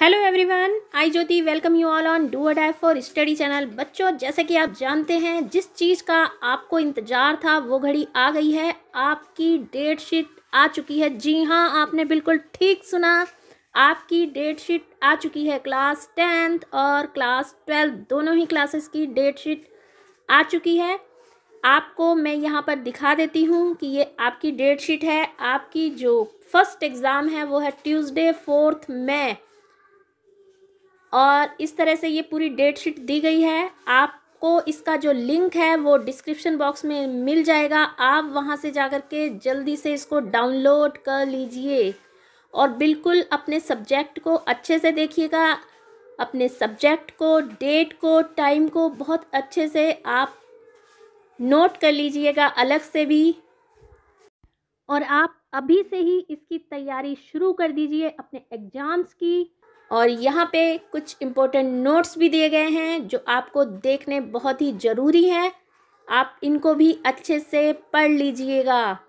hello everyone I Jyoti welcome you all on do a die for study channel बच्चों जैसे कि आप जानते हैं जिस चीज़ का आपको इंतज़ार था वो घड़ी आ गई है आपकी डेट शीट आ चुकी है जी हाँ आपने बिल्कुल ठीक सुना आपकी डेट शीट आ चुकी है क्लास टेंथ और क्लास ट्वेल्थ दोनों ही क्लासेस की डेट शीट आ चुकी है आपको मैं यहाँ पर दिखा देती हूँ कि ये आपकी डेट शीट है आपकी जो फर्स्ट एग्ज़ाम है वो है ट्यूसडे फोर्थ मई और इस तरह से ये पूरी डेट शीट दी गई है आप आपको इसका जो लिंक है वो डिस्क्रिप्शन बॉक्स में मिल जाएगा आप वहाँ से जा कर के जल्दी से इसको डाउनलोड कर लीजिए और बिल्कुल अपने सब्जेक्ट को अच्छे से देखिएगा अपने सब्जेक्ट को डेट को टाइम को बहुत अच्छे से आप नोट कर लीजिएगा अलग से भी और आप अभी से ही इसकी तैयारी शुरू कर दीजिए अपने एग्ज़ाम्स की और यहाँ पे कुछ इम्पोर्टेंट नोट्स भी दिए गए हैं जो आपको देखने बहुत ही ज़रूरी हैं आप इनको भी अच्छे से पढ़ लीजिएगा